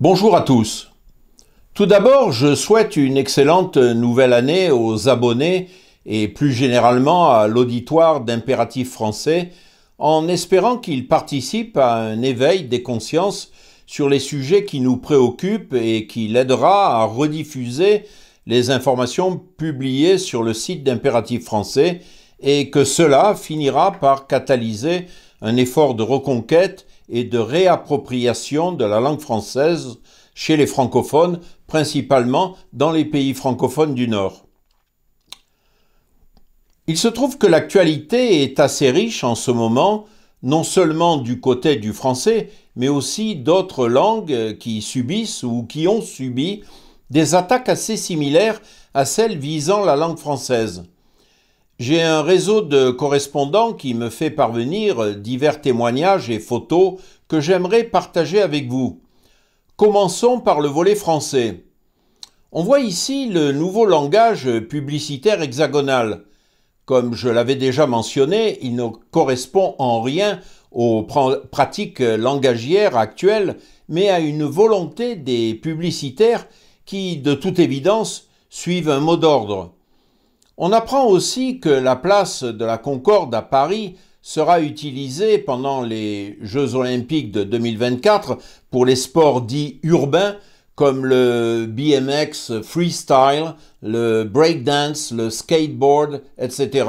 Bonjour à tous. Tout d'abord, je souhaite une excellente nouvelle année aux abonnés et plus généralement à l'auditoire d'Impératif français en espérant qu'il participe à un éveil des consciences sur les sujets qui nous préoccupent et qui l'aidera à rediffuser les informations publiées sur le site d'Impératif français et que cela finira par catalyser un effort de reconquête et de réappropriation de la langue française chez les francophones, principalement dans les pays francophones du Nord. Il se trouve que l'actualité est assez riche en ce moment, non seulement du côté du français, mais aussi d'autres langues qui subissent ou qui ont subi des attaques assez similaires à celles visant la langue française. J'ai un réseau de correspondants qui me fait parvenir divers témoignages et photos que j'aimerais partager avec vous. Commençons par le volet français. On voit ici le nouveau langage publicitaire hexagonal. Comme je l'avais déjà mentionné, il ne correspond en rien aux pratiques langagières actuelles, mais à une volonté des publicitaires qui, de toute évidence, suivent un mot d'ordre. On apprend aussi que la place de la Concorde à Paris sera utilisée pendant les Jeux olympiques de 2024 pour les sports dits urbains comme le BMX freestyle, le breakdance, le skateboard, etc.,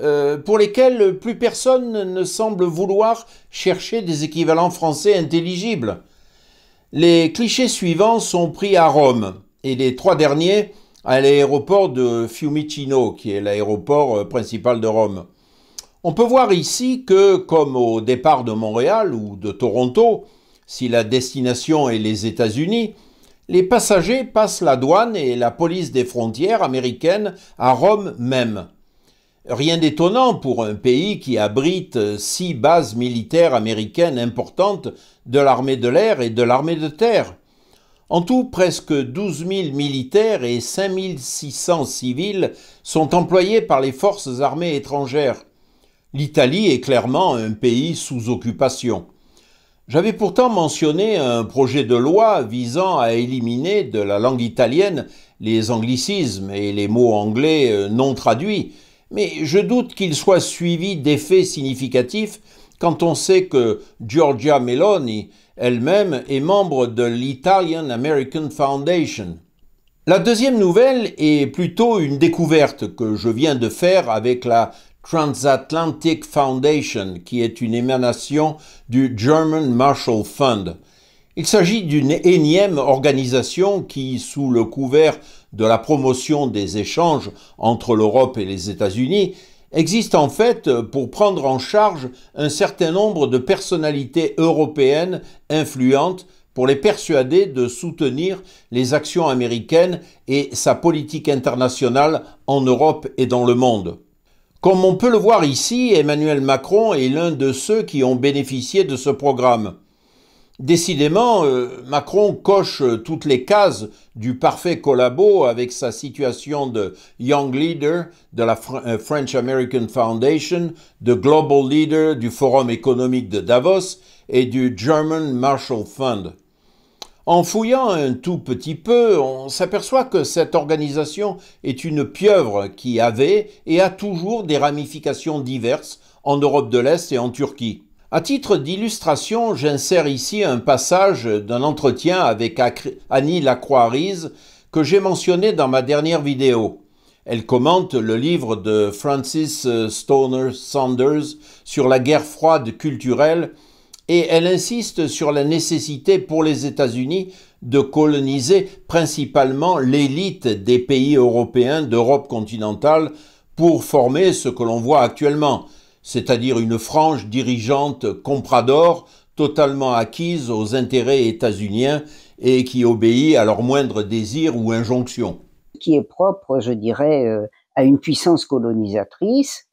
euh, pour lesquels plus personne ne semble vouloir chercher des équivalents français intelligibles. Les clichés suivants sont pris à Rome, et les trois derniers à l'aéroport de Fiumicino, qui est l'aéroport euh, principal de Rome. On peut voir ici que, comme au départ de Montréal ou de Toronto, si la destination est les États-Unis, les passagers passent la douane et la police des frontières américaines à Rome même. Rien d'étonnant pour un pays qui abrite euh, six bases militaires américaines importantes de l'armée de l'air et de l'armée de terre. En tout, presque 12 000 militaires et 5 600 civils sont employés par les forces armées étrangères. L'Italie est clairement un pays sous occupation. J'avais pourtant mentionné un projet de loi visant à éliminer de la langue italienne les anglicismes et les mots anglais euh, non traduits, mais je doute qu'il soit suivi d'effets significatifs quand on sait que Giorgia Meloni elle-même est membre de l'Italian American Foundation. La deuxième nouvelle est plutôt une découverte que je viens de faire avec la Transatlantic Foundation, qui est une émanation du German Marshall Fund. Il s'agit d'une énième organisation qui, sous le couvert de la promotion des échanges entre l'Europe et les États-Unis, existe en fait euh, pour prendre en charge un certain nombre de personnalités européennes influentes pour les persuader de soutenir les actions américaines et sa politique internationale en Europe et dans le monde. Comme on peut le voir ici, Emmanuel Macron est l'un de ceux qui ont bénéficié de ce programme. Décidément, euh, Macron coche euh, toutes les cases du parfait collabo avec sa situation de Young Leader de la euh, French American Foundation, de Global Leader du Forum économique de Davos et du German Marshall Fund. En fouillant un tout petit peu, on s'aperçoit que cette organisation est une pieuvre qui avait et a toujours des ramifications diverses en Europe de l'Est et en Turquie. À titre d'illustration, j'insère ici un passage d'un entretien avec Annie Lacroix-Rise que j'ai mentionné dans ma dernière vidéo. Elle commente le livre de Francis euh, Stoner Saunders sur la guerre froide culturelle et elle insiste sur la nécessité pour les États-Unis de coloniser principalement l'élite des pays européens d'Europe continentale pour former ce que l'on voit actuellement, c'est-à-dire une frange dirigeante comprador totalement acquise aux intérêts états-uniens et qui obéit à leur moindre désir ou injonction. Qui est propre, je dirais, euh, à une puissance colonisatrice.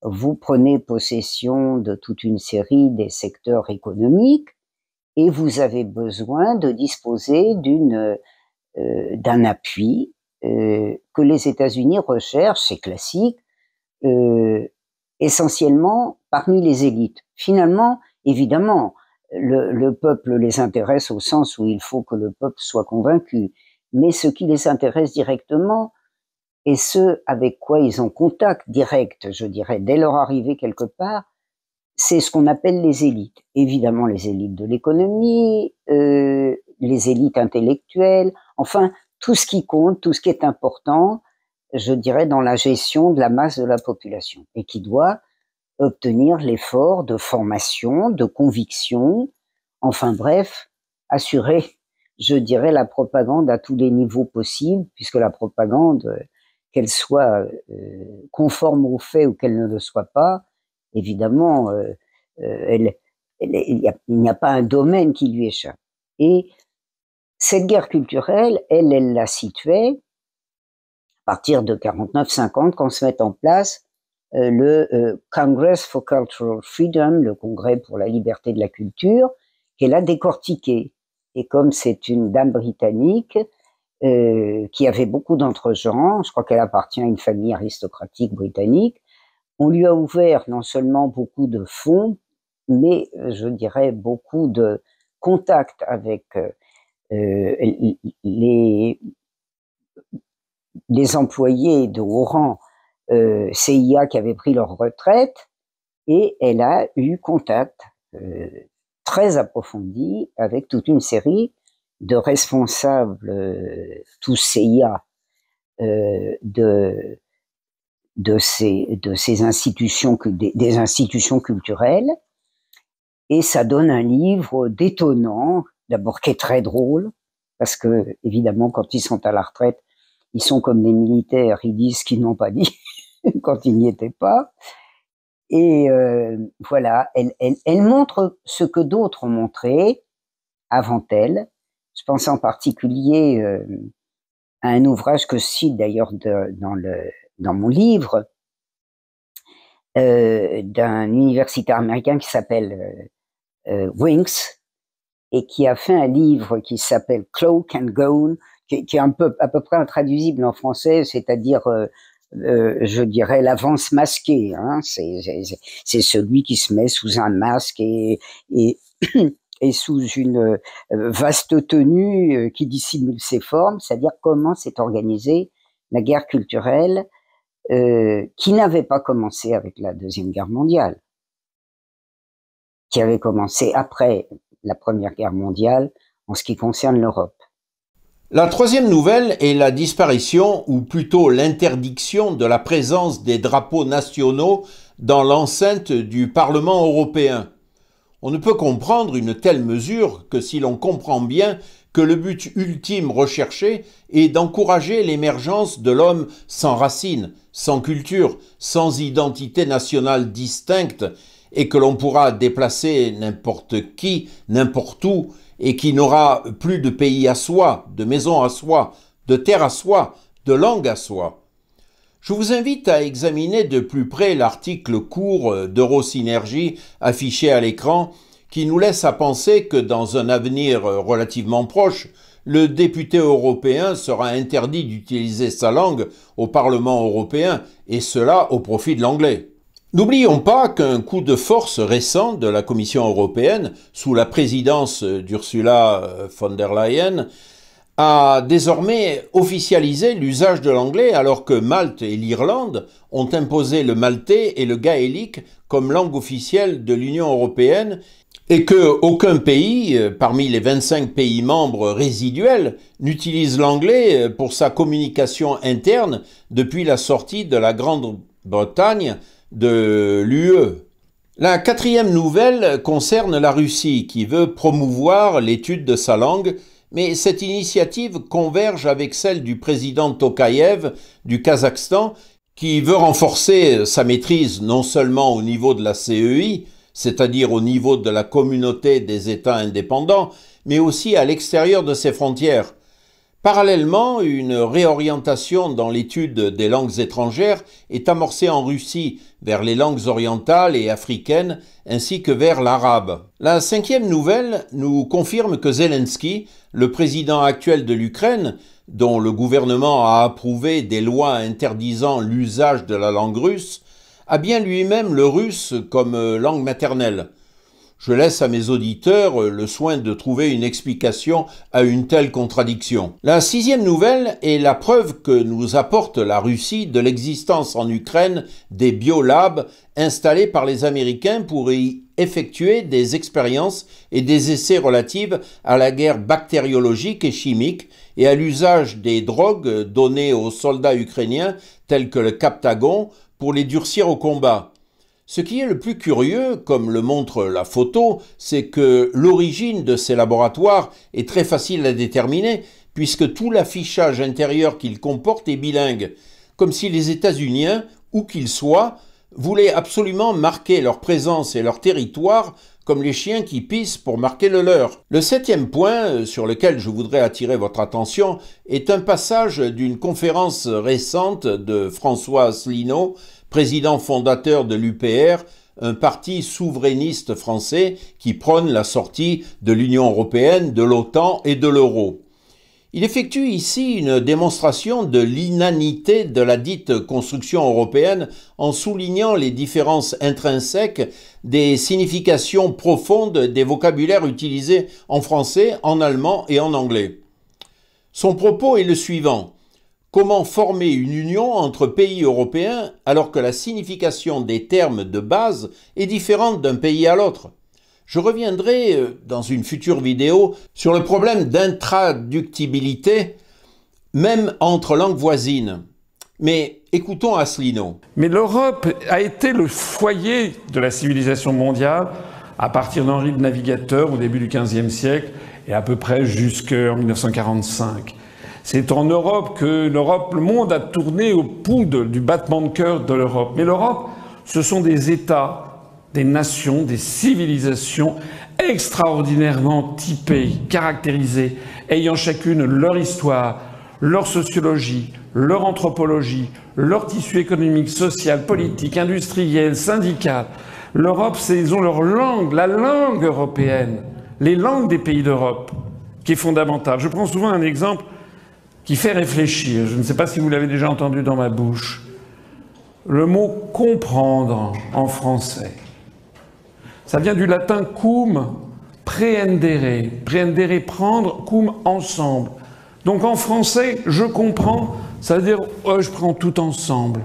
Vous prenez possession de toute une série des secteurs économiques et vous avez besoin de disposer d'une euh, d'un appui euh, que les États-Unis recherchent, c'est classique, essentiellement parmi les élites. Finalement, évidemment, le, peuple les intéresse au sens où il faut que le peuple soit convaincu, mais ce qui les intéresse directement et ce avec quoi ils ont contact direct, je dirais, dès leur arrivée quelque part, c'est ce qu'on appelle les élites. Évidemment, les élites de l'économie, euh, les élites intellectuelles, enfin, tout ce qui compte, tout ce qui est important, je dirais, dans la gestion de la masse de la population et qui doit obtenir l'effort de formation, de conviction, enfin bref, assurer, je dirais, la propagande à tous les niveaux possibles, puisque la propagande, qu'elle soit euh, conforme aux faits ou qu'elle ne le soit pas, évidemment, euh, euh, il n'y a, a, pas un domaine qui lui échappe. Et cette guerre culturelle, elle, elle la situait à partir de 49-50 quand se met en place euh, le euh, Congress for Cultural Freedom, le Congrès pour la liberté de la culture, qu'elle a décortiqué. Et comme c'est une dame britannique euh, qui avait beaucoup d'entre-gens, je crois qu'elle appartient à une famille aristocratique britannique, on lui a ouvert non seulement beaucoup de fonds, mais je dirais beaucoup de contacts avec les, des employés de haut rang euh, CIA qui avaient pris leur retraite et elle a eu contact euh, très approfondi avec toute une série de responsables, euh, tous CIA, de, de, ces, de ces institutions, des, des institutions culturelles. Et ça donne un livre détonnant, d'abord qui est très drôle, parce que évidemment quand ils sont à la retraite, ils sont comme des militaires, ils disent ce qu'ils n'ont pas dit quand ils n'y étaient pas. Et euh, voilà, elle, montre ce que d'autres ont montré avant elle. Je pense en particulier euh, à un ouvrage que je cite d'ailleurs dans, dans mon livre euh, d'un universitaire américain qui s'appelle Winks et qui a fait un livre qui s'appelle Cloak and Gown, qui, est un peu à peu près intraduisible en français, c'est-à-dire euh, euh, je dirais l'avance masquée. Hein. C'est celui qui se met sous un masque et, sous une euh, vaste tenue qui dissimule ses formes, c'est-à-dire comment s'est organisée la guerre culturelle qui n'avait pas commencé avec la Deuxième Guerre mondiale, qui avait commencé après la Première Guerre mondiale en ce qui concerne l'Europe. La troisième nouvelle est la disparition, ou plutôt l'interdiction de la présence des drapeaux nationaux dans l'enceinte du Parlement européen. On ne peut comprendre une telle mesure que si l'on comprend bien que le but ultime recherché est d'encourager l'émergence de l'homme sans racines, sans culture, sans identité nationale distincte, et que l'on pourra déplacer n'importe qui, n'importe où, et qui n'aura plus de pays à soi, de maison à soi, de terre à soi, de langue à soi. Je vous invite à examiner de plus près l'article court euh, d'Eurosynergie affiché à l'écran qui nous laisse à penser que dans un avenir euh, relativement proche, le député européen sera interdit d'utiliser sa langue au Parlement européen et cela au profit de l'anglais. N'oublions pas qu'un coup de force récent de la Commission européenne, sous la présidence euh, d'Ursula euh, von der Leyen, a désormais officialisé l'usage de l'anglais alors que Malte et l'Irlande ont imposé le maltais et le gaélique comme langue officielle de l'Union européenne et que aucun pays, euh, parmi les 25 pays membres résiduels, n'utilise l'anglais pour sa communication interne depuis la sortie de la Grande-Bretagne de l'UE. La quatrième nouvelle concerne la Russie qui veut promouvoir l'étude de sa langue, mais cette initiative converge avec celle du président Tokayev du Kazakhstan qui veut renforcer sa maîtrise non seulement au niveau de la CEI, c'est-à-dire au niveau de la communauté des États indépendants, mais aussi à l'extérieur de ses frontières. Parallèlement, une réorientation dans l'étude des langues étrangères est amorcée en Russie vers les langues orientales et africaines ainsi que vers l'arabe. La cinquième nouvelle nous confirme que Zelensky, le président actuel de l'Ukraine, dont le gouvernement a approuvé des lois interdisant l'usage de la langue russe, a bien lui-même le russe comme langue maternelle. Je laisse à mes auditeurs euh, le soin de trouver une explication à une telle contradiction. La sixième nouvelle est la preuve que nous apporte la Russie de l'existence en Ukraine des biolabs installés par les Américains pour y effectuer des expériences et des essais relatives à la guerre bactériologique et chimique et à l'usage des drogues données aux soldats ukrainiens tels que le captagon pour les durcir au combat. Ce qui est le plus curieux, comme le montre la photo, c'est que l'origine de ces laboratoires est très facile à déterminer, puisque tout l'affichage intérieur qu'ils comportent est bilingue, comme si les États-Unis, où qu'ils soient, voulaient absolument marquer leur présence et leur territoire comme les chiens qui pissent pour marquer le leur. Le septième point euh, sur lequel je voudrais attirer votre attention est un passage d'une conférence récente de François Asselineau président fondateur de l'UPR, un parti souverainiste français qui prône la sortie de l'Union européenne, de l'OTAN et de l'euro. Il effectue ici une démonstration de l'inanité de la dite construction européenne en soulignant les différences intrinsèques des significations profondes des vocabulaires utilisés en français, en allemand et en anglais. Son propos est le suivant. Comment former une union entre pays européens alors que la signification des termes de base est différente d'un pays à l'autre Je reviendrai euh, dans une future vidéo sur le problème d'intraductibilité même entre langues voisines. Mais écoutons Asselineau. Mais l'Europe a été le foyer de la civilisation mondiale à partir d'Henri le Navigateur au début du XVe siècle et à peu près jusqu'en 1945. C'est en Europe que l'Europe, le monde a tourné au poudre du battement de cœur de l'Europe. Mais l'Europe, ce sont des États, des nations, des civilisations extraordinairement typées, caractérisées, ayant chacune leur histoire, leur sociologie, leur anthropologie, leur tissu économique, social, politique, industriel, syndical. L'Europe, ils ont leur langue, la langue européenne, les langues des pays d'Europe, qui est fondamentale. Je prends souvent un exemple qui fait réfléchir. Je ne sais pas si vous l'avez déjà entendu dans ma bouche. Le mot comprendre en français. Ça vient du latin cum, préendere. prendre prendre, cum, ensemble. Donc en français, je comprends, ça veut dire oh, je prends tout ensemble.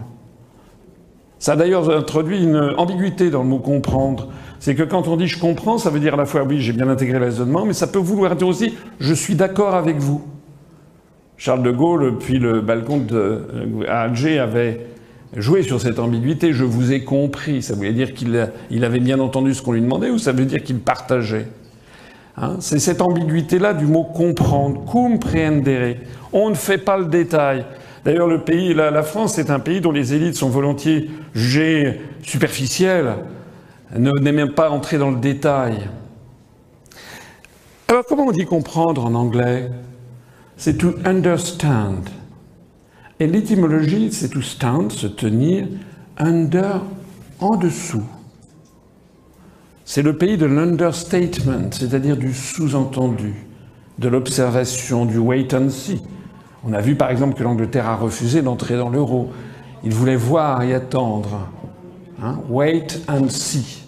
Ça a d'ailleurs introduit une ambiguïté dans le mot comprendre. C'est que quand on dit je comprends, ça veut dire à la fois oui, j'ai bien intégré le raisonnement, mais ça peut vouloir dire aussi je suis d'accord avec vous. Charles de Gaulle, puis le balcon de, euh, à Alger, avait joué sur cette ambiguïté. Je vous ai compris. Ça voulait dire qu'il avait bien entendu ce qu'on lui demandait ou ça veut dire qu'il partageait hein? C'est cette ambiguïté-là du mot comprendre, comprendre. On ne fait pas le détail. D'ailleurs, le pays, la, France, est un pays dont les élites sont volontiers jugées superficielles, n'est même pas entrer dans le détail. Alors, comment on dit comprendre en anglais c'est to understand. Et l'étymologie, c'est to stand, se tenir, under, en dessous. C'est le pays de l'understatement, c'est-à-dire du sous-entendu, de l'observation, du wait and see. On a vu par exemple que l'Angleterre a refusé d'entrer dans l'euro. Ils voulaient voir et attendre. Hein, wait and see.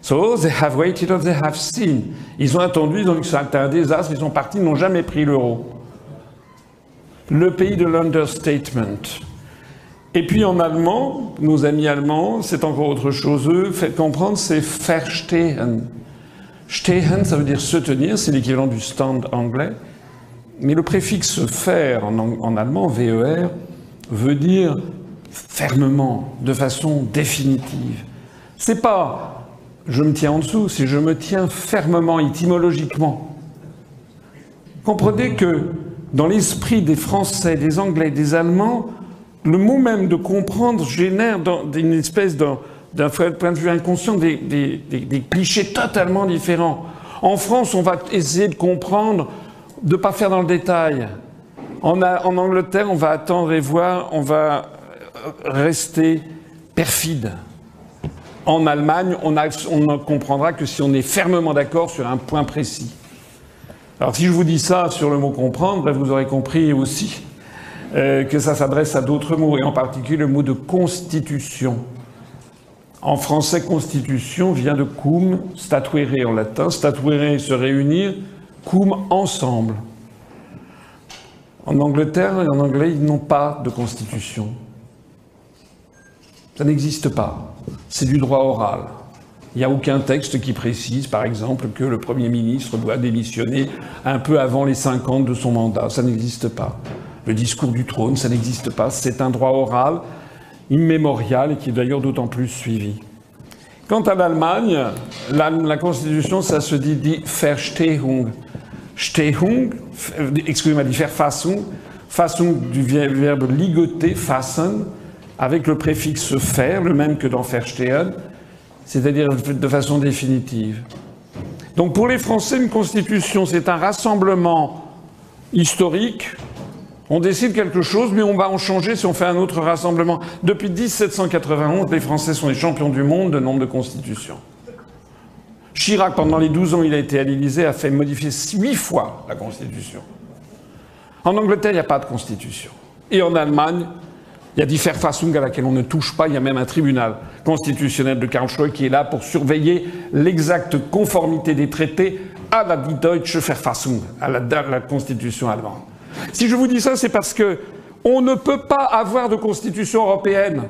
So they have waited or they have seen. Ils ont attendu, ils ont vu que c'était un désastre, ils sont partis, ils n'ont jamais pris l'euro le pays de l'understatement. Et puis en allemand, nos amis allemands, c'est encore autre chose, eux, faites comprendre, c'est verstehen. Stehen, ça veut dire se tenir, c'est l'équivalent du stand anglais. Mais le préfixe faire en, allemand, VER, veut dire fermement, de façon définitive. C'est pas je me tiens en dessous, c'est je me tiens fermement, étymologiquement. Comprenez que dans l'esprit des Français, des Anglais, des Allemands, le mot même de comprendre génère dans, une espèce d'un point de vue inconscient des, clichés totalement différents. En France, on va essayer de comprendre, de ne pas faire dans le détail. En, Angleterre, on va attendre et voir, on va euh, rester perfide. En Allemagne, on, on ne comprendra que si on est fermement d'accord sur un point précis. Alors si je vous dis ça sur le mot comprendre, ben, vous aurez compris aussi euh, que ça s'adresse à d'autres mots, et en particulier le mot de constitution. En français, constitution vient de cum, statuere en latin, statuere se réunir, cum ensemble. En Angleterre et en anglais, ils n'ont pas de constitution. Ça n'existe pas. C'est du droit oral. Il n'y a aucun texte qui précise, par exemple, que le Premier ministre doit démissionner un peu avant les 50 de son mandat. Ça n'existe pas. Le discours du trône, ça n'existe pas. C'est un droit oral, immémorial, et qui est d'ailleurs d'autant plus suivi. Quant à l'Allemagne, la, Constitution, ça se dit dit Verstehung. Stehung, excusez-moi, dit Verfassung, Fassung du verbe ligoter, fassen, avec le préfixe faire, le même que dans verstehen, c'est-à-dire de façon définitive. Donc pour les Français, une constitution, c'est un rassemblement historique. On décide quelque chose, mais on va en changer si on fait un autre rassemblement. Depuis 1791, les Français sont les champions du monde de nombre de constitutions. Chirac, pendant les douze ans, il a été à l'Élysée, a fait modifier 8 fois la constitution. En Angleterre, il n'y a pas de constitution. Et en Allemagne, il y a Ferfassung à laquelle on ne touche pas, il y a même un tribunal constitutionnel de Karlsruhe qui est là pour surveiller l'exacte conformité des traités à la Die Deutsche Verfassung, à la, constitution allemande. Si je vous dis ça, c'est parce que on ne peut pas avoir de constitution européenne.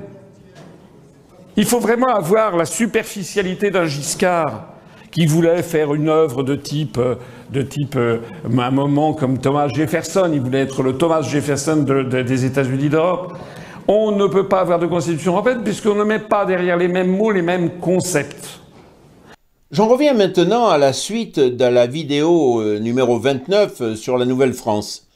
Il faut vraiment avoir la superficialité d'un Giscard qui voulait faire une œuvre de type, de type euh, un moment comme Thomas Jefferson. Il voulait être le Thomas Jefferson des États-Unis d'Europe on ne peut pas avoir de constitution en européenne puisqu'on ne met pas derrière les mêmes mots les mêmes concepts. J'en reviens maintenant à la suite de la vidéo euh, numéro 29 euh, sur la Nouvelle-France.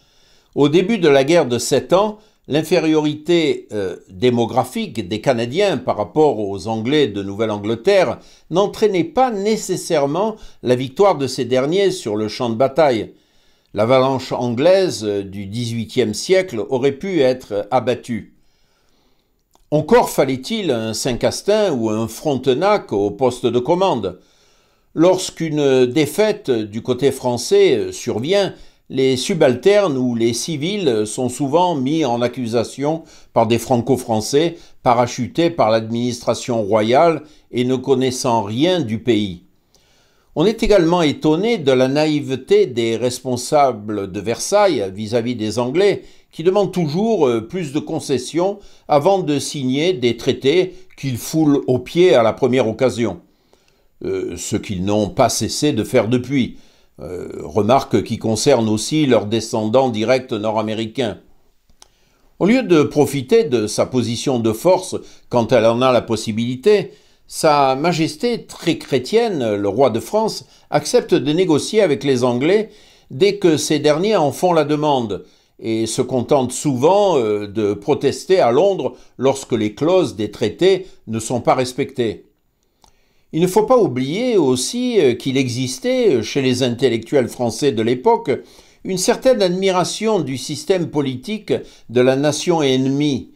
Au début de la guerre de 7 ans, l'infériorité euh, démographique des Canadiens par rapport aux Anglais de Nouvelle-Angleterre n'entraînait pas nécessairement la victoire de ces derniers sur le champ de bataille. L'avalanche anglaise du XVIIIe siècle aurait pu être abattue. Encore fallait-il un Saint-Castin ou un Frontenac au poste de commande. Lorsqu'une défaite du côté français survient, les subalternes ou les civils sont souvent mis en accusation par des franco-français parachutés par l'administration royale et ne connaissant rien du pays. On est également étonné de la naïveté des responsables de Versailles vis-à-vis des Anglais, qui demandent toujours euh, plus de concessions avant de signer des traités qu'ils foulent aux pieds à la première occasion. Euh, ce qu'ils n'ont pas cessé de faire depuis, euh, remarque qui concerne aussi leurs descendants directs nord-américains. Au lieu de profiter de sa position de force quand elle en a la possibilité, sa Majesté, très chrétienne, le roi de France, accepte de négocier avec les Anglais dès que ces derniers en font la demande, et se contente souvent euh, de protester à Londres lorsque les clauses des traités ne sont pas respectées. Il ne faut pas oublier aussi euh, qu'il existait, euh, chez les intellectuels français de l'époque, une certaine admiration du système politique de la nation ennemie,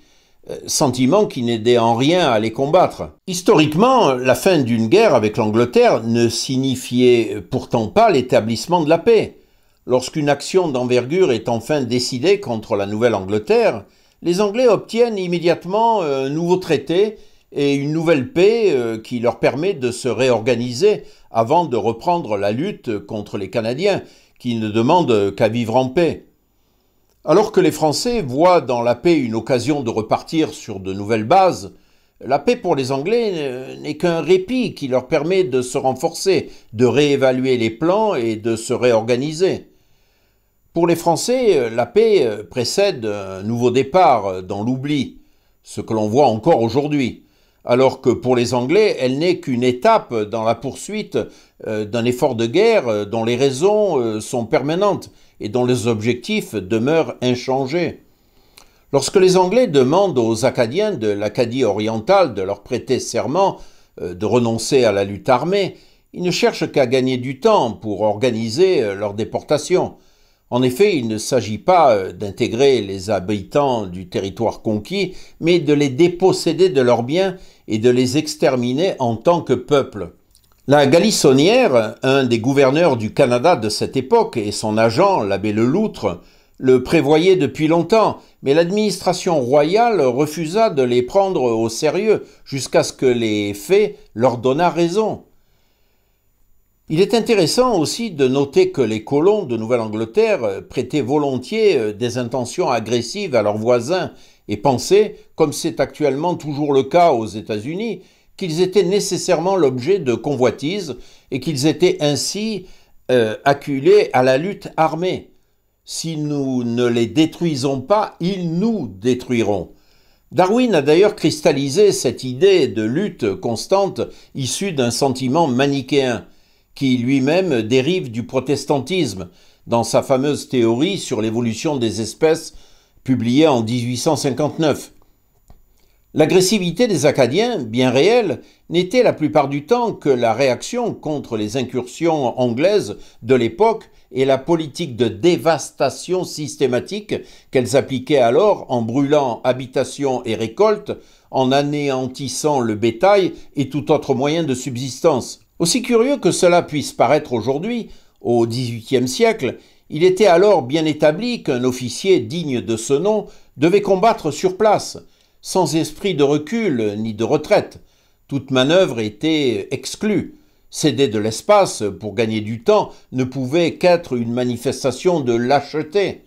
euh, sentiment qui n'aidait en rien à les combattre. Historiquement, la fin d'une guerre avec l'Angleterre ne signifiait euh, pourtant pas l'établissement de la paix. Lorsqu'une action d'envergure est enfin décidée contre la Nouvelle-Angleterre, les Anglais obtiennent immédiatement euh, un nouveau traité et une nouvelle paix qui leur permet de se réorganiser avant de reprendre la lutte contre les Canadiens, qui ne demandent qu'à vivre en paix. Alors que les Français voient dans la paix une occasion de repartir sur de nouvelles bases, la paix pour les Anglais n'est qu'un répit qui leur permet de se renforcer, de réévaluer les plans et de se réorganiser. Pour les Français, la paix précède un nouveau départ dans l'oubli, ce que l'on voit encore aujourd'hui alors que pour les Anglais, elle n'est qu'une étape dans la poursuite euh, d'un effort de guerre euh, dont les raisons euh, sont permanentes et dont les objectifs demeurent inchangés. Lorsque les Anglais demandent aux Acadiens de l'Acadie orientale de leur prêter serment de renoncer à la lutte armée, ils ne cherchent qu'à gagner du temps pour organiser leur déportation. En effet, il ne s'agit pas euh, d'intégrer les habitants du territoire conquis, mais de les déposséder de leurs biens et de les exterminer en tant que peuple. La Galissonnière, un des gouverneurs du Canada de cette époque, et son agent, l'abbé Leloutre, le prévoyaient depuis longtemps, mais l'administration royale refusa de les prendre au sérieux jusqu'à ce que les faits leur donnât raison. Il est intéressant aussi de noter que les colons de Nouvelle-Angleterre euh, prêtaient volontiers euh, des intentions agressives à leurs voisins et pensaient, comme c'est actuellement toujours le cas aux États-Unis, qu'ils étaient nécessairement l'objet de convoitises et qu'ils étaient ainsi euh, acculés à la lutte armée. Si nous ne les détruisons pas, ils nous détruiront. Darwin a d'ailleurs cristallisé cette idée de lutte constante issue d'un sentiment manichéen qui lui-même dérive du protestantisme dans sa fameuse théorie sur l'évolution des espèces publiée en 1859. L'agressivité des Acadiens, bien réelle, n'était la plupart du temps que la réaction contre les incursions anglaises de l'époque et la politique de dévastation systématique qu'elles appliquaient alors en brûlant habitations et récoltes, en anéantissant le bétail et tout autre moyen de subsistance. Aussi curieux que cela puisse paraître aujourd'hui, au XVIIIe siècle, il était alors bien établi qu'un officier digne de ce nom devait combattre sur place, sans esprit de recul ni de retraite. Toute manœuvre était exclue. Céder de l'espace pour gagner du temps ne pouvait qu'être une manifestation de lâcheté.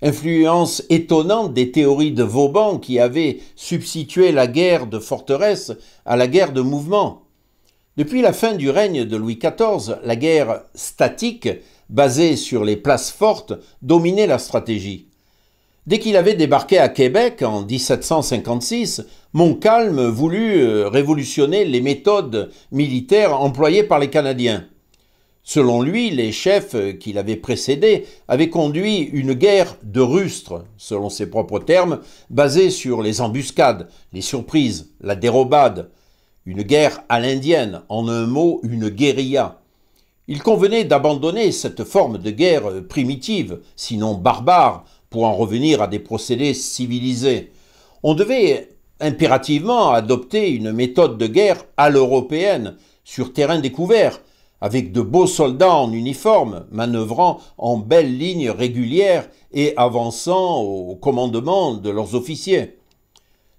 Influence étonnante des théories de Vauban qui avaient substitué la guerre de forteresse à la guerre de mouvement. Depuis la fin du règne de Louis XIV, la guerre statique, basée sur les places fortes, dominait la stratégie. Dès qu'il avait débarqué à Québec en 1756, Montcalm voulut euh, révolutionner les méthodes militaires employées par les Canadiens. Selon lui, les chefs qui l'avaient précédé avaient conduit une guerre de rustres, selon ses propres termes, basée sur les embuscades, les surprises, la dérobade, une guerre à l'indienne, en un mot une guérilla. Il convenait d'abandonner cette forme de guerre primitive, sinon barbare, pour en revenir à des procédés civilisés. On devait impérativement adopter une méthode de guerre à l'européenne, sur terrain découvert, avec de beaux soldats en uniforme, manœuvrant en belles lignes régulières et avançant au commandement de leurs officiers.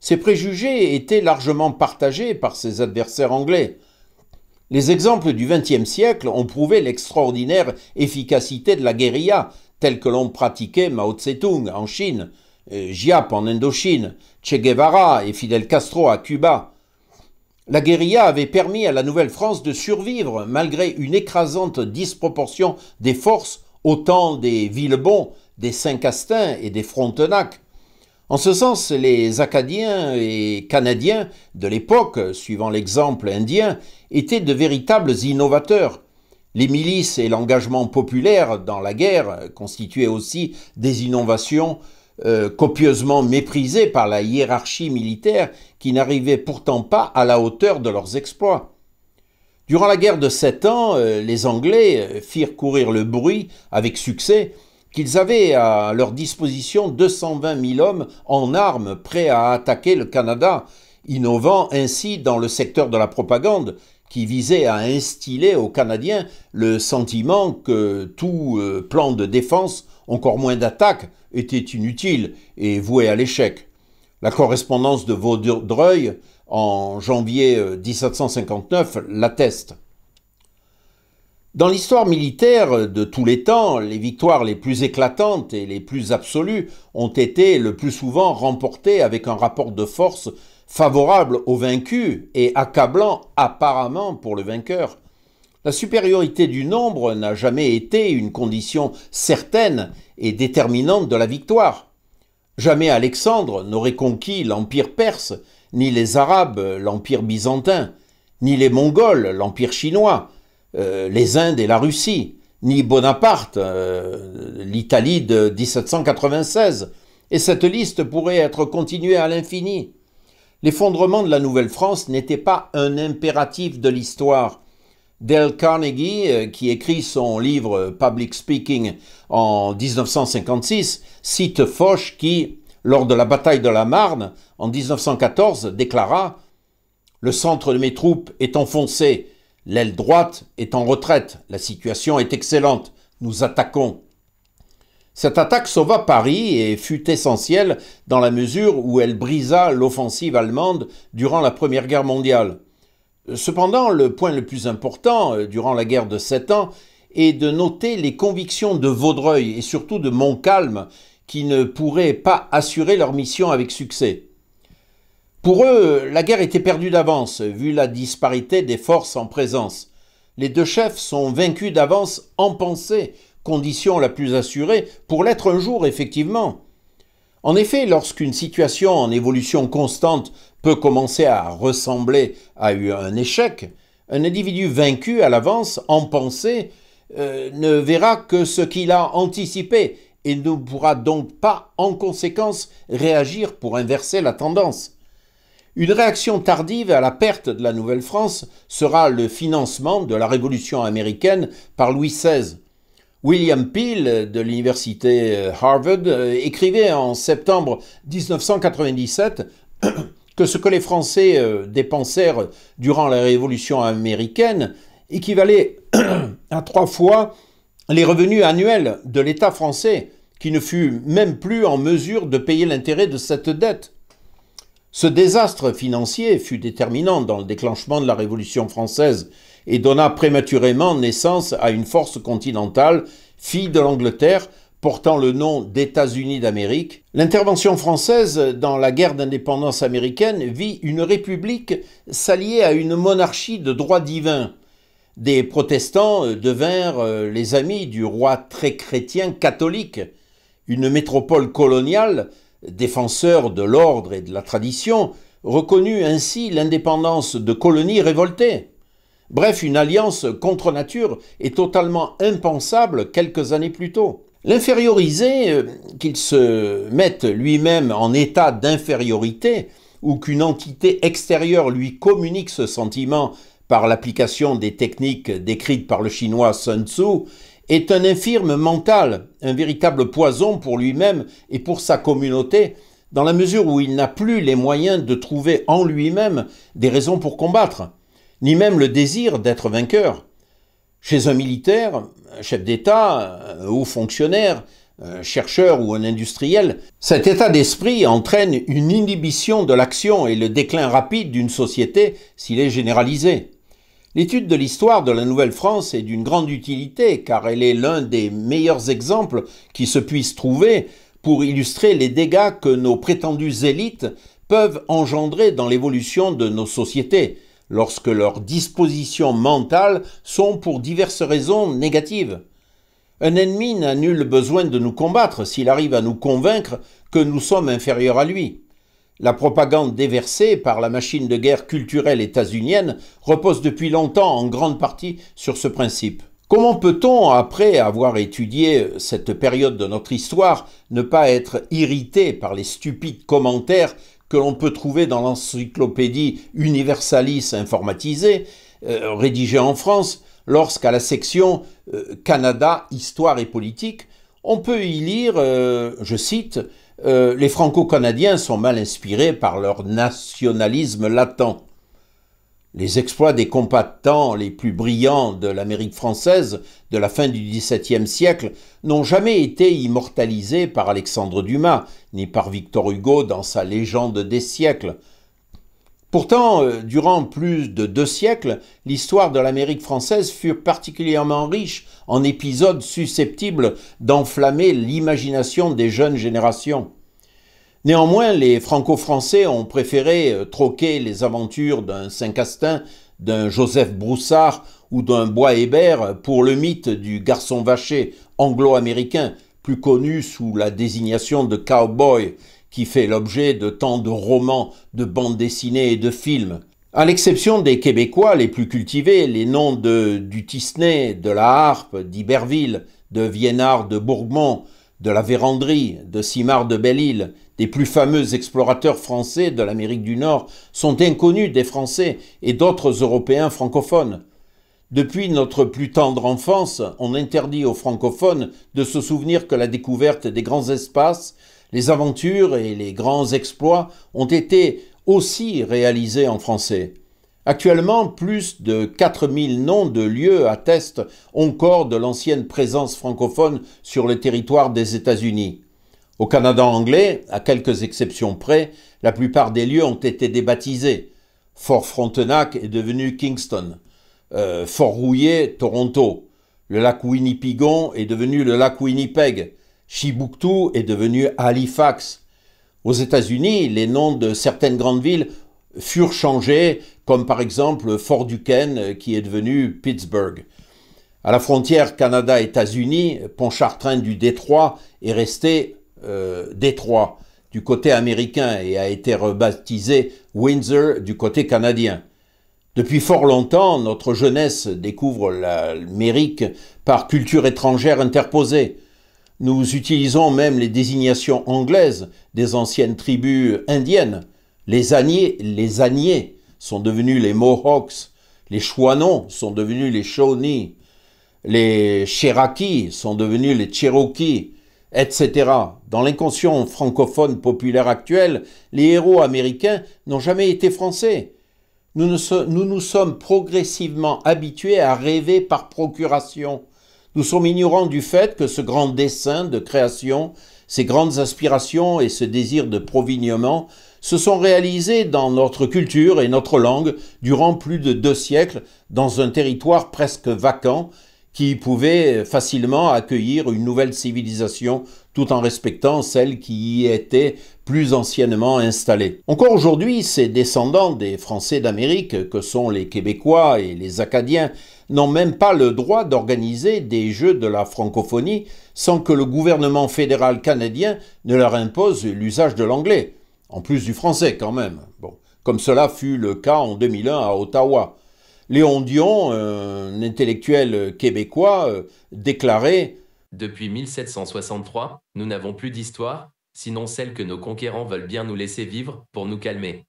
Ces préjugés étaient largement partagés par ses adversaires anglais. Les exemples du XXe siècle ont prouvé l'extraordinaire efficacité de la guérilla, telle que l'ont pratiquée Mao Tse-tung en Chine, euh, Jiap en Indochine, Che Guevara et Fidel Castro à Cuba. La guérilla avait permis à la Nouvelle-France de survivre malgré une écrasante disproportion des forces autant des Villebon, des Saint-Castin et des Frontenac, en ce sens, les Acadiens et Canadiens de l'époque, suivant l'exemple indien, étaient de véritables innovateurs. Les milices et l'engagement populaire dans la guerre constituaient aussi des innovations euh, copieusement méprisées par la hiérarchie militaire qui n'arrivait pourtant pas à la hauteur de leurs exploits. Durant la guerre de sept ans, euh, les Anglais euh, firent courir le bruit avec succès qu'ils avaient à leur disposition 220 000 hommes en armes prêts à attaquer le Canada, innovant ainsi dans le secteur de la propagande qui visait à instiller aux Canadiens le sentiment que tout euh, plan de défense, encore moins d'attaque, était inutile et voué à l'échec. La correspondance de Vaudreuil en janvier 1759 euh, l'atteste. Dans l'histoire militaire de tous les temps, les victoires les plus éclatantes et les plus absolues ont été le plus souvent remportées avec un rapport de force favorable au vaincus et accablant apparemment pour le vainqueur. La supériorité du nombre n'a jamais été une condition certaine et déterminante de la victoire. Jamais Alexandre n'aurait conquis l'Empire perse, ni les Arabes l'Empire byzantin, ni les Mongols l'Empire chinois, euh, les Indes et la Russie, ni Bonaparte, euh, l'Italie de 1796, et cette liste pourrait être continuée à l'infini. L'effondrement de la Nouvelle-France n'était pas un impératif de l'histoire. Dale Carnegie, euh, qui écrit son livre Public Speaking en 1956, cite Foch qui, lors de la bataille de la Marne en 1914, déclara Le centre de mes troupes est enfoncé, L'aile droite est en retraite, la situation est excellente, nous attaquons. Cette attaque sauva Paris et fut essentielle dans la mesure où elle brisa l'offensive allemande durant la Première Guerre mondiale. Cependant, le point le plus important, euh, durant la guerre de Sept ans, est de noter les convictions de Vaudreuil et surtout de Montcalm qui ne pourraient pas assurer leur mission avec succès. Pour eux, la guerre était perdue d'avance, vu la disparité des forces en présence. Les deux chefs sont vaincus d'avance en pensée, condition la plus assurée pour l'être un jour effectivement. En effet, lorsqu'une situation en évolution constante peut commencer à ressembler à un échec, un individu vaincu à l'avance en pensée euh, ne verra que ce qu'il a anticipé et ne pourra donc pas en conséquence réagir pour inverser la tendance. Une réaction tardive à la perte de la Nouvelle-France sera le financement de la Révolution américaine par Louis XVI. William Peel de l'université euh, Harvard euh, écrivait en septembre 1997 que ce que les Français euh, dépensèrent durant la Révolution américaine équivalait à trois fois les revenus annuels de l'État français, qui ne fut même plus en mesure de payer l'intérêt de cette dette. Ce désastre financier fut déterminant dans le déclenchement de la Révolution française et donna prématurément naissance à une force continentale, fille de l'Angleterre, portant le nom d'États-Unis d'Amérique. L'intervention française dans la guerre d'indépendance américaine vit une république s'allier à une monarchie de droit divin. Des protestants euh, devinrent euh, les amis du roi très chrétien catholique. Une métropole coloniale défenseur de l'ordre et de la tradition, reconnut ainsi l'indépendance de colonies révoltées. Bref, une alliance contre nature est totalement impensable quelques années plus tôt. L'inférioriser, euh, qu'il se mette lui-même en état d'infériorité, ou qu'une entité extérieure lui communique ce sentiment par l'application des techniques décrites par le chinois Sun Tzu, est un infirme mental, un véritable poison pour lui-même et pour sa communauté, dans la mesure où il n'a plus les moyens de trouver en lui-même des raisons pour combattre, ni même le désir d'être vainqueur. Chez un militaire, un chef d'État, un haut fonctionnaire, un chercheur ou un industriel, cet état d'esprit entraîne une inhibition de l'action et le déclin rapide d'une société s'il est généralisé. L'étude de l'histoire de la Nouvelle-France est d'une grande utilité car elle est l'un des meilleurs exemples qui se puissent trouver pour illustrer les dégâts que nos prétendues élites peuvent engendrer dans l'évolution de nos sociétés lorsque leurs dispositions mentales sont pour diverses raisons négatives. Un ennemi n'a nul besoin de nous combattre s'il arrive à nous convaincre que nous sommes inférieurs à lui. La propagande déversée par la machine de guerre culturelle états-unienne repose depuis longtemps en grande partie sur ce principe. Comment peut-on, après avoir étudié cette période de notre histoire, ne pas être irrité par les stupides commentaires que l'on peut trouver dans l'encyclopédie Universalis informatisée, euh, rédigée en France, lorsqu'à la section euh, Canada, Histoire et politique, on peut y lire, euh, je cite, euh, les Franco-Canadiens sont mal inspirés par leur nationalisme latent. Les exploits des combattants les plus brillants de l'Amérique française de la fin du XVIIe siècle n'ont jamais été immortalisés par Alexandre Dumas, ni par Victor Hugo dans sa Légende des siècles, Pourtant, euh, durant plus de deux siècles, l'histoire de l'Amérique française fut particulièrement riche en épisodes susceptibles d'enflammer l'imagination des jeunes générations. Néanmoins, les franco-français ont préféré euh, troquer les aventures d'un Saint-Castin, d'un Joseph Broussard ou d'un Bois-Hébert pour le mythe du garçon vaché anglo-américain, plus connu sous la désignation de cowboy, qui fait l'objet de tant de romans, de bandes dessinées et de films. À l'exception des Québécois les plus cultivés, les noms de du Tisnay, de la Harpe, d'Iberville, de Viennard, de Bourgmont, de la Vérandrie, de Simard de Belle-Île, des plus fameux explorateurs français de l'Amérique du Nord, sont inconnus des Français et d'autres Européens francophones. Depuis notre plus tendre enfance, on interdit aux francophones de se souvenir que la découverte des grands espaces, les aventures et les grands exploits ont été aussi réalisés en français. Actuellement, plus de 4000 noms de lieux attestent encore de l'ancienne présence francophone sur le territoire des États-Unis. Au Canada anglais, à quelques exceptions près, la plupart des lieux ont été débaptisés. Fort Frontenac est devenu Kingston, euh, Fort Rouillé, Toronto, le lac Winnipegon est devenu le lac Winnipeg, Chibouctou est devenu Halifax. Aux États-Unis, les noms de certaines grandes villes furent changés, comme par exemple Fort Duquesne qui est devenu Pittsburgh. À la frontière Canada-États-Unis, Pontchartrain du Détroit est resté euh, Détroit du côté américain et a été rebaptisé Windsor du côté canadien. Depuis fort longtemps, notre jeunesse découvre l'Amérique par culture étrangère interposée. Nous utilisons même les désignations anglaises des anciennes tribus indiennes. Les Agniers les sont devenus les Mohawks, les Chouanons sont devenus les Shawnees, les Cherakis sont devenus les Cherokees, etc. Dans l'inconscient francophone populaire actuel, les héros américains n'ont jamais été français. nous nous sommes progressivement habitués à rêver par procuration nous sommes ignorants du fait que ce grand dessein de création, ces grandes aspirations et ce désir de provignement se sont réalisés dans notre culture et notre langue durant plus de deux siècles dans un territoire presque vacant qui pouvait facilement accueillir une nouvelle civilisation tout en respectant celle qui y était plus anciennement installée. Encore aujourd'hui, ces descendants des Français d'Amérique, que sont les Québécois et les Acadiens, n'ont même pas le droit d'organiser des Jeux de la francophonie sans que le gouvernement fédéral canadien ne leur impose l'usage de l'anglais, en plus du français quand même, bon, comme cela fut le cas en 2001 à Ottawa. Léon Dion, un intellectuel québécois, euh, déclarait Depuis 1763, nous n'avons plus d'histoire, sinon celle que nos conquérants veulent bien nous laisser vivre pour nous calmer.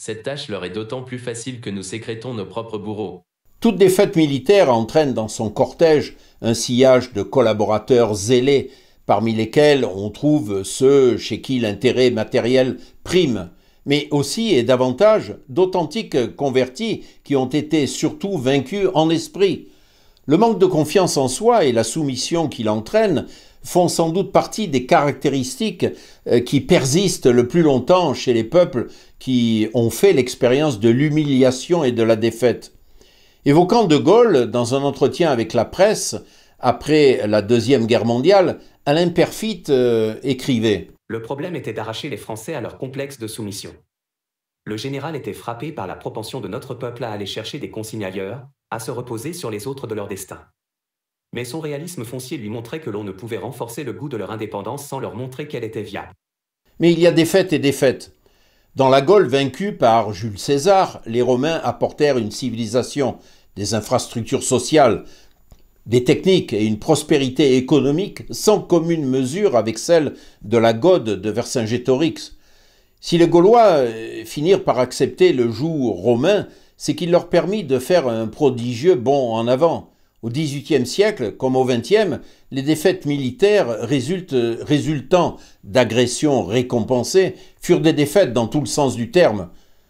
Cette tâche leur est d'autant plus facile que nous sécrétons nos propres bourreaux. Toute défaite militaire entraîne dans son cortège un sillage de collaborateurs zélés, parmi lesquels on trouve ceux chez qui l'intérêt matériel prime, mais aussi et davantage d'authentiques convertis qui ont été surtout vaincus en esprit. Le manque de confiance en soi et la soumission qu'il entraîne font sans doute partie des caractéristiques euh, qui persistent le plus longtemps chez les peuples qui ont fait l'expérience de l'humiliation et de la défaite. Évoquant De Gaulle dans un entretien avec la presse après la Deuxième Guerre mondiale, Alain Perfit euh, écrivait Le problème était d'arracher les Français à leur complexe de soumission. Le général était frappé par la propension de notre peuple à aller chercher des consignes ailleurs, à se reposer sur les autres de leur destin. Mais son réalisme foncier lui montrait que l'on ne pouvait renforcer le goût de leur indépendance sans leur montrer qu'elle était viable. Mais il y a des fêtes et des fêtes. Dans la Gaule vaincue par Jules César, les Romains apportèrent une civilisation, des infrastructures sociales, des techniques et une prospérité économique sans commune mesure avec celle de la Gode de Vercingétorix. Si les Gaulois euh, finirent par accepter le joug romain, c'est qu'il leur permit de faire un prodigieux bond en avant. Au XVIIIe siècle, comme au XXe, les défaites militaires résultant d'agressions récompensées furent des défaites dans tout le sens du terme.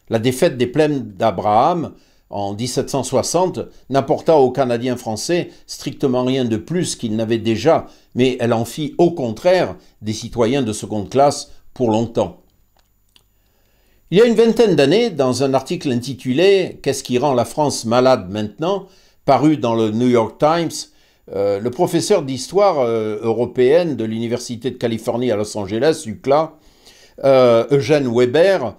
La défaite des plaines d'Abraham en 1760 n'apporta aux Canadiens français strictement rien de plus qu'ils n'avaient déjà, mais elle en fit au contraire des citoyens de seconde classe pour longtemps. Il y a une vingtaine d'années, dans un article intitulé Qu'est-ce qui rend la France malade maintenant paru dans le New York Times, euh, le professeur d'histoire euh, européenne de l'Université de Californie à Los Angeles, UCLA, euh, Eugène Weber,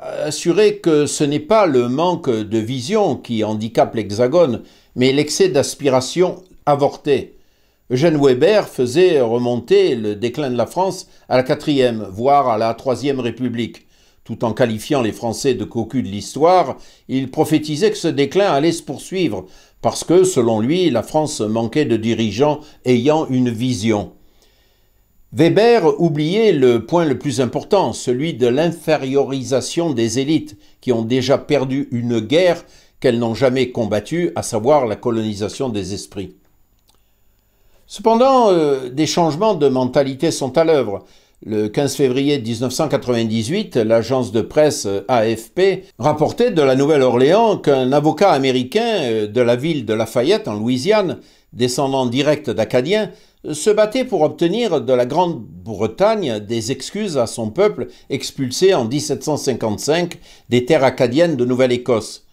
assurait que ce n'est pas le manque de vision qui handicape l'hexagone, mais l'excès d'aspiration avortée. Eugène Weber faisait remonter le déclin de la France à la quatrième, voire à la troisième République. Tout en qualifiant les Français de cocu de l'histoire, il prophétisait que ce déclin allait se poursuivre, parce que, selon lui, la France manquait de dirigeants ayant une vision. Weber oubliait le point le plus important, celui de l'infériorisation des élites, qui ont déjà perdu une guerre qu'elles n'ont jamais combattue, à savoir la colonisation des esprits. Cependant, euh, des changements de mentalité sont à l'œuvre. Le 15 février 1998, l'agence de presse euh, AFP rapportait de la Nouvelle-Orléans qu'un avocat américain euh, de la ville de Lafayette, en Louisiane, descendant direct d'Acadiens, se battait pour obtenir de la Grande-Bretagne des excuses à son peuple expulsé en 1755 des terres acadiennes de Nouvelle-Écosse.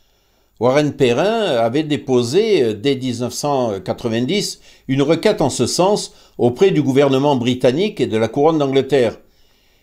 Warren Perrin avait déposé euh, dès 1990 une requête en ce sens auprès du gouvernement britannique et de la couronne d'Angleterre.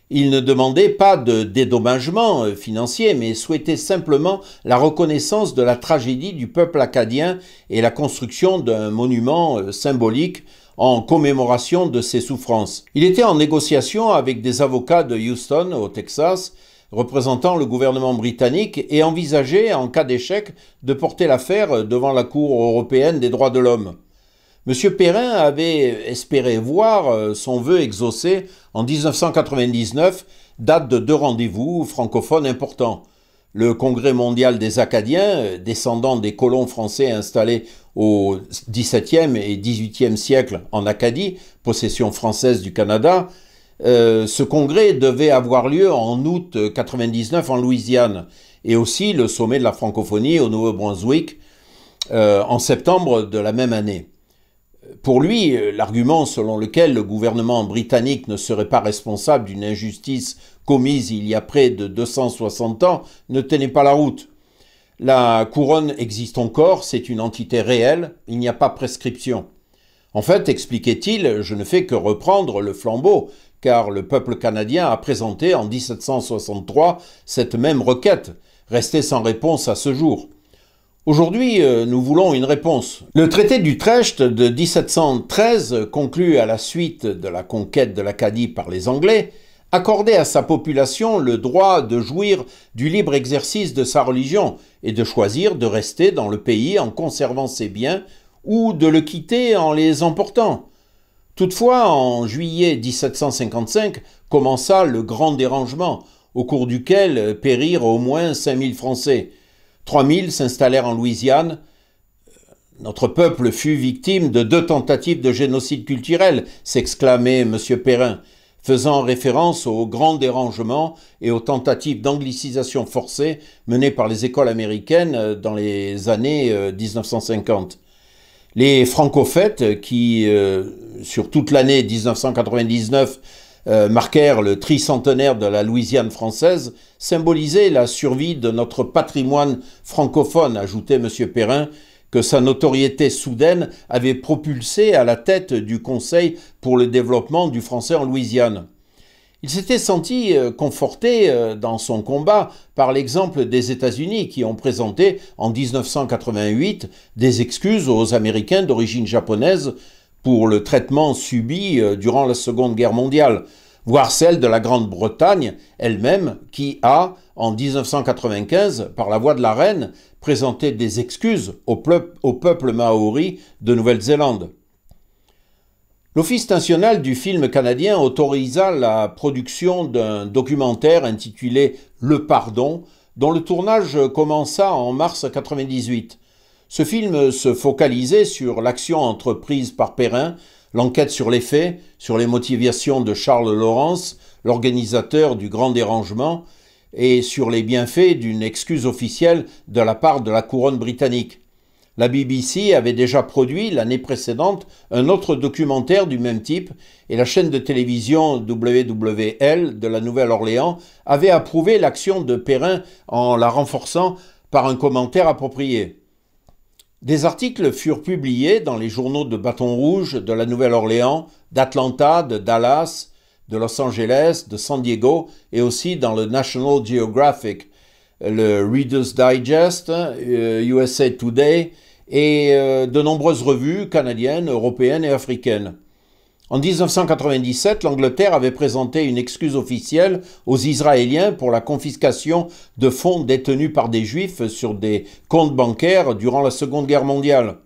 Il ne demandait pas de dédommagement euh, financier, mais souhaitait simplement la reconnaissance de la tragédie du peuple acadien et la construction d'un monument euh, symbolique en commémoration de ses souffrances. Il était en négociation avec des avocats de Houston, au Texas, représentant le gouvernement britannique et envisager en cas d'échec, de porter l'affaire devant la Cour européenne des droits de l'homme. M. Perrin avait espéré voir euh, son vœu exaucé en 1999, date de deux rendez-vous francophones importants. Le Congrès mondial des Acadiens, euh, descendant des colons français installés au XVIIe et XVIIIe siècle en Acadie, possession française du Canada, euh, ce congrès devait avoir lieu en août 99 euh, en Louisiane et aussi le sommet de la francophonie au Nouveau-Brunswick euh, en septembre de la même année. Pour lui, l'argument selon lequel le gouvernement britannique ne serait pas responsable d'une injustice commise il y a près de 260 ans ne tenait pas la route. La couronne existe encore, c'est une entité réelle, il n'y a pas prescription. En fait, expliquait-il, je ne fais que reprendre le flambeau car le peuple canadien a présenté en 1763 cette même requête, restée sans réponse à ce jour. Aujourd'hui, euh, nous voulons une réponse. Le traité d'Utrecht de 1713, conclu à la suite de la conquête de l'Acadie par les Anglais, accordait à sa population le droit de jouir du libre exercice de sa religion et de choisir de rester dans le pays en conservant ses biens ou de le quitter en les emportant. Toutefois, en juillet 1755 commença le grand dérangement, au cours duquel périrent au moins 5000 Français. 3000 s'installèrent en Louisiane. Notre peuple fut victime de deux tentatives de génocide culturel, s'exclamait M. Perrin, faisant référence au grand dérangement et aux tentatives d'anglicisation forcée menées par les écoles américaines dans les années 1950. Euh, les francophètes, qui euh, sur toute l'année 1999 euh, marquèrent le tricentenaire de la Louisiane française, symbolisaient la survie de notre patrimoine francophone, ajoutait M. Perrin, que sa notoriété soudaine avait propulsé à la tête du Conseil pour le développement du français en Louisiane. Il s'était senti euh, conforté euh, dans son combat par l'exemple des États-Unis qui ont présenté en 1988 des excuses aux Américains d'origine japonaise pour le traitement subi euh, durant la Seconde Guerre mondiale, voire celle de la Grande-Bretagne elle-même qui a, en 1995, par la voix de la reine, présenté des excuses au, peuple, au peuple maori de Nouvelle-Zélande. L'Office national du film canadien autorisa la production d'un documentaire intitulé Le Pardon, dont le tournage commença en mars 1998. Ce film se focalisait sur l'action entreprise par Perrin, l'enquête sur les faits, sur les motivations de Charles Laurence, l'organisateur du grand dérangement, et sur les bienfaits d'une excuse officielle de la part de la couronne britannique. La BBC avait déjà produit l'année précédente un autre documentaire du même type et la chaîne de télévision WWL de la Nouvelle-Orléans avait approuvé l'action de Perrin en la renforçant par un commentaire approprié. Des articles furent publiés dans les journaux de Bâton Rouge, de la Nouvelle-Orléans, d'Atlanta, de Dallas, de Los Angeles, de San Diego et aussi dans le National Geographic, le Reader's Digest, USA euh, Today et euh, de nombreuses revues canadiennes, européennes et africaines. En 1997, l'Angleterre avait présenté une excuse officielle aux Israéliens pour la confiscation de fonds détenus par des Juifs sur des comptes bancaires durant la Seconde Guerre mondiale.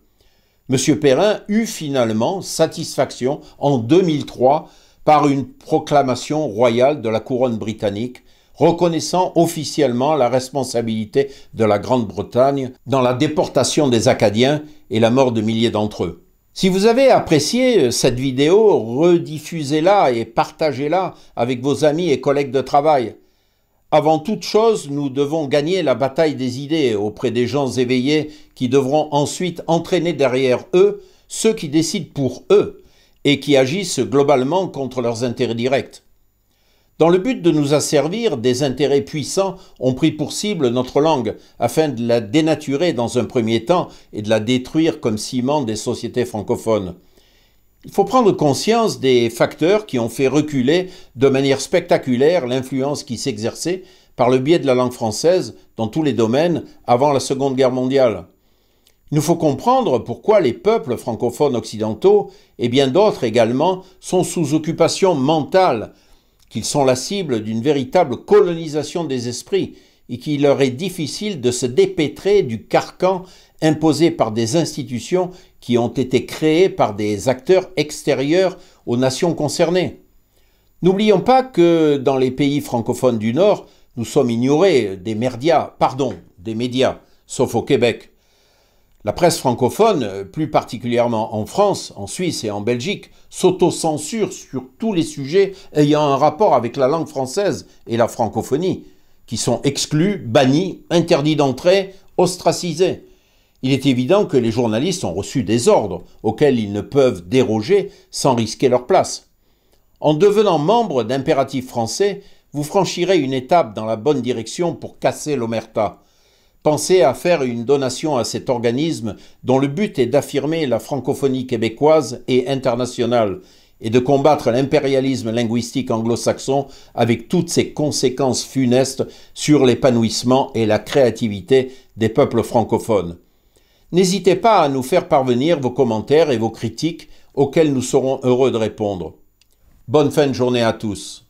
M. Perrin eut finalement satisfaction en 2003 par une proclamation royale de la couronne britannique reconnaissant officiellement la responsabilité de la Grande-Bretagne dans la déportation des Acadiens et la mort de milliers d'entre eux. Si vous avez apprécié euh, cette vidéo, rediffusez-la et partagez-la avec vos amis et collègues de travail. Avant toute chose, nous devons gagner la bataille des idées auprès des gens éveillés qui devront ensuite entraîner derrière eux ceux qui décident pour eux et qui agissent globalement contre leurs intérêts directs. Dans le but de nous asservir, des intérêts puissants ont pris pour cible notre langue, afin de la dénaturer dans un premier temps et de la détruire comme ciment des sociétés francophones. Il faut prendre conscience des facteurs qui ont fait reculer de manière spectaculaire l'influence qui s'exerçait par le biais de la langue française dans tous les domaines avant la Seconde Guerre mondiale. Il nous faut comprendre pourquoi les peuples francophones occidentaux et bien d'autres également sont sous occupation mentale qu'ils sont la cible d'une véritable colonisation des esprits et qu'il leur est difficile de se dépêtrer du carcan imposé par des institutions qui ont été créées par des acteurs extérieurs aux nations concernées. N'oublions pas que dans les pays francophones du Nord, nous sommes ignorés des médias, pardon, des médias, sauf au Québec. La presse francophone, euh, plus particulièrement en France, en Suisse et en Belgique, s'auto-censure sur tous les sujets ayant un rapport avec la langue française et la francophonie, qui sont exclus, bannis, interdits d'entrée, ostracisés. Il est évident que les journalistes ont reçu des ordres auxquels ils ne peuvent déroger sans risquer leur place. En devenant membre d'Impératif français, vous franchirez une étape dans la bonne direction pour casser l'omerta pensez à faire une donation à cet organisme dont le but est d'affirmer la francophonie québécoise et internationale et de combattre l'impérialisme linguistique anglo-saxon avec toutes ses conséquences funestes sur l'épanouissement et la créativité des peuples francophones. N'hésitez pas à nous faire parvenir vos commentaires et vos critiques auxquels nous serons heureux de répondre. Bonne fin de journée à tous.